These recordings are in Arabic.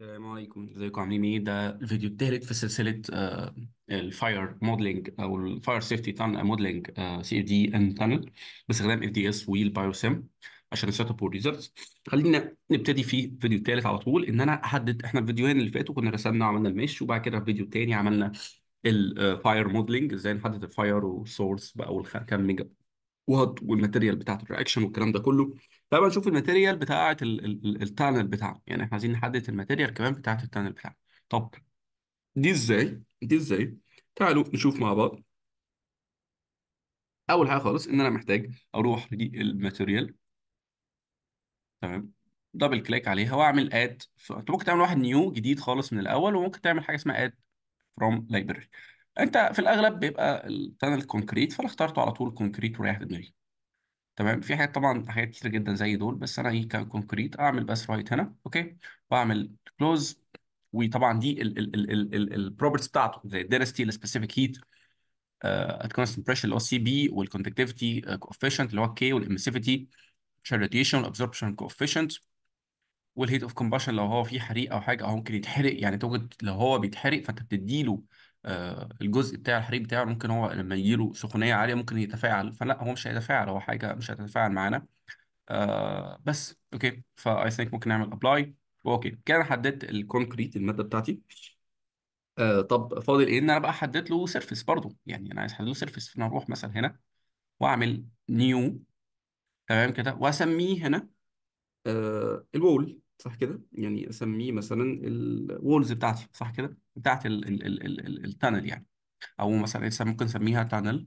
السلام عليكم ازيكم عاملين ايه ده الفيديو الثالث في سلسله آه، الفاير موديلنج او الفاير سيفتي تان موديلنج سي اف دي ان تانل باستخدام اف دي اس سيم عشان السيت اب والريزلتس خلينا نبتدي في الفيديو الثالث على طول ان انا احدد احنا الفيديوهين اللي فاتوا كنا رسمنا وعملنا المش وبعد كده في الفيديو الثاني عملنا الفاير آه، موديلنج ازاي نحدد الفاير والسورس بقى والكام ميجا والماتيريال بتاعت الرياكشن والكلام ده كله فبقى نشوف الماتيريال بتاعه التانل بتاعنا يعني احنا عايزين نحدد الماتيريال كمان بتاعه التانل بتاعنا طب دي ازاي دي ازاي تعالوا نشوف مع بعض اول حاجه خالص ان انا محتاج اروح للماتيريال تمام دبل كليك عليها واعمل اد انت ممكن تعمل واحد نيو جديد خالص من الاول وممكن تعمل حاجه اسمها اد فروم لايبرري انت في الاغلب بيبقى التانل كونكريت فانا اخترته على طول كونكريت وريح دماغي تمام في حاجات طبعا حاجات كتير جدا زي دول بس انا ايه كونكريت اعمل بس رايت هنا اوكي واعمل كلوز وطبعا دي البروبرتس بتاعته زي الدنستي السبيسيفيك هيت ات كونستنت بريشر اللي هو سي بي والكونتكتيفيتي كوفيشنت اللي هو الكي والامسيفيتي الراديشن والابزوربشن كوفيشنت والهيت اوف كومباشن لو هو في حريق او حاجه او ممكن يتحرق يعني توجد لو هو بيتحرق فانت بتديله آه، الجزء بتاع الحريق بتاعه ممكن هو لما يجيله سخونيه عاليه ممكن يتفاعل فلا هو مش هيتفاعل هو حاجه مش هتتفاعل معانا آه، بس اوكي فاي ثينك ممكن نعمل ابلاي اوكي كده انا حددت الكونكريت الماده بتاعتي آه طب فاضل ايه ان انا بقى حددت له سيرفيس برضه يعني انا عايز احدد له سيرفيس فانا اروح مثلا هنا واعمل نيو تمام كده واسميه هنا آه الوول صح كده يعني اسميه مثلا الوولز بتاعتي صح كده بتاعت التانل يعني او مثلا اسم- إيه، ممكن نسميها تانل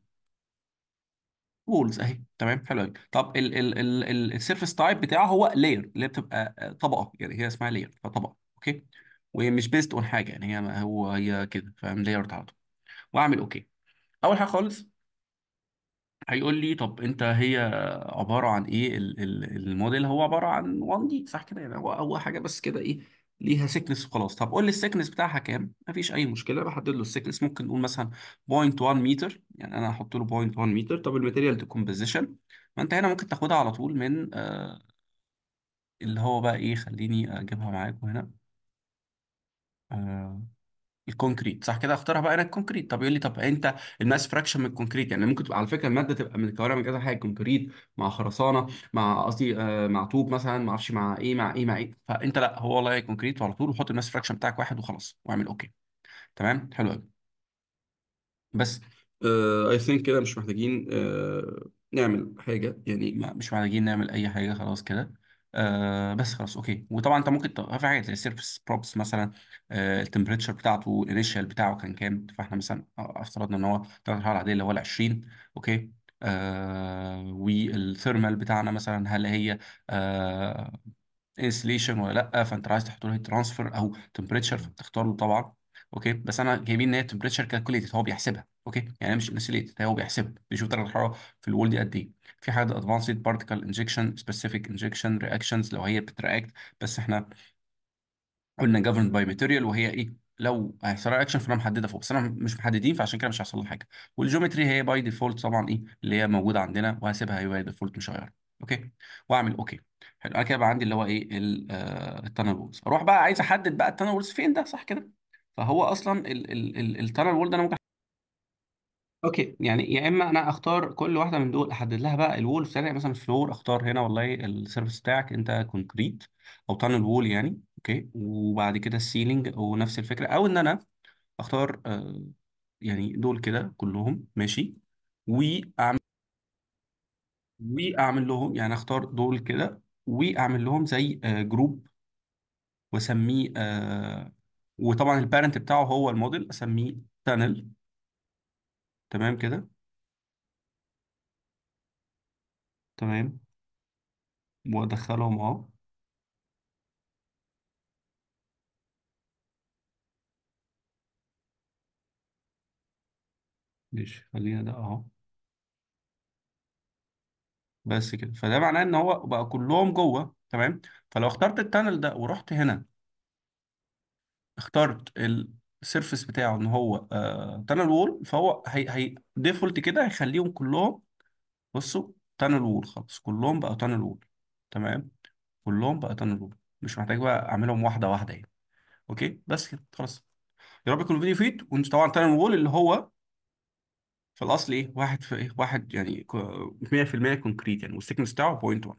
وولز اهي تمام حلو قوي طب السيرفس تايب بتاعه هو لاير اللي بتبقى طبقه يعني هي اسمها لاير فطبقه اوكي ومش بيست اون حاجه يعني هي هو هي كده فاهم لاير على طول واعمل اوكي اول حاجه خالص هيقول لي طب انت هي عباره عن ايه الموديل هو عباره عن 1 دي صح كده يعني هو هو حاجه بس كده ايه ليها سيكنس وخلاص طب قول لي السيكنس بتاعها كام مفيش اي مشكله بحدد له السيكنس ممكن نقول مثلا 0.1 متر يعني انا هحط له 0.1 متر طب الماتيريال ديكومبوزيشن ما انت هنا ممكن تاخدها على طول من آه، اللي هو بقى ايه خليني اجيبها معاكم هنا آه، الكونكريت صح كده اختارها بقى انا الكونكريت طب يقول لي طب انت الماس فراكشن من الكونكريت يعني ممكن تبقى على فكره الماده تبقى متكونه من كذا حاجه كونكريت مع خرسانه مع قصدي آه، مع طوب مثلا ما اعرفش مع ايه مع ايه مع ايه فانت لا هو والله كونكريت وعلى طول وحط الماس فراكشن بتاعك واحد وخلاص واعمل اوكي تمام حلو قوي بس اي آه، ثينك كده مش محتاجين آه، نعمل حاجه يعني ما مش محتاجين نعمل اي حاجه خلاص كده آه بس خلاص اوكي وطبعا انت ممكن توقفها في حاجات زي السيرفس بروبس مثلا آه التمبريتشر بتاعته الانيشال بتاعه كان كام فاحنا مثلا افترضنا ان هو درجه الحراره العاديه اللي هو ال 20 اوكي آه والثيرمال بتاعنا مثلا هل هي آه انسليشن ولا لا فانت عايز تحط له ترانسفير او تمبريتشر فبتختار له طبعا اوكي بس انا جايبين ان هي تمبريتشر كالكوليتد هو بيحسبها اوكي يعني مش انسيليت هو بيحسب بيشوف درجه الحراره في الوول دي قد ايه في حاجه ادفانسد بارتيكل انجكشن سبيسيفيك انجكشن رياكشنز لو هي بترياكت بس احنا قلنا جافرند باي ماتيريال وهي ايه لو هيحصل رياكشن فانا محدده فوق بس انا مش محددين فعشان كده مش هيحصل لها حاجه والجيومتري هي باي ديفولت طبعا ايه اللي هي موجوده عندنا وهسيبها هي باي ديفولت مش هغيرها اوكي واعمل اوكي حلو انا كده بقى عندي اللي هو ايه التانل آه، وولز اروح بقى عايز احدد بقى التانل وولز فين ده صح كده فهو اصلا التانل وول ده انا ممكن أوكي يعني يا إما أنا أختار كل واحدة من دول أحدد لها بقى الوول بتاعي مثلا فلور أختار هنا والله السيرفيس بتاعك أنت كونكريت أو طن الوول يعني أوكي وبعد كده السيلينج ونفس الفكرة أو إن أنا أختار آه، يعني دول كده كلهم ماشي وأعمل وأعمل لهم يعني أختار دول كده وأعمل لهم زي جروب آه، وأسميه آه، وطبعا البارنت بتاعه هو الموديل أسميه تانل تمام كده تمام وادخلهم اهو ماشي خلينا ده اهو بس كده فده معناه ان هو بقى كلهم جوه تمام فلو اخترت التانل ده ورحت هنا اخترت ال السيرفس بتاعه ان هو تانل آه، وول فهو هي هي ديفولت كده هيخليهم كلهم بصوا تانل وول خلاص كلهم بقى تانل وول تمام كلهم بقى تانل وول مش محتاج بقى اعملهم واحده واحده يعني اوكي بس كده خلاص يا رب يكون الفيديو وانت طبعا تانل وول اللي هو في الاصل ايه واحد في ايه واحد يعني 100% كونكريت يعني والسيكنس بتاعه 0.1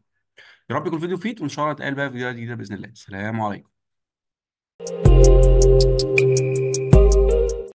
يا رب يكون الفيديو يفيد وان شاء الله نتقابل بقى في فيديوهات جديده باذن الله السلام عليكم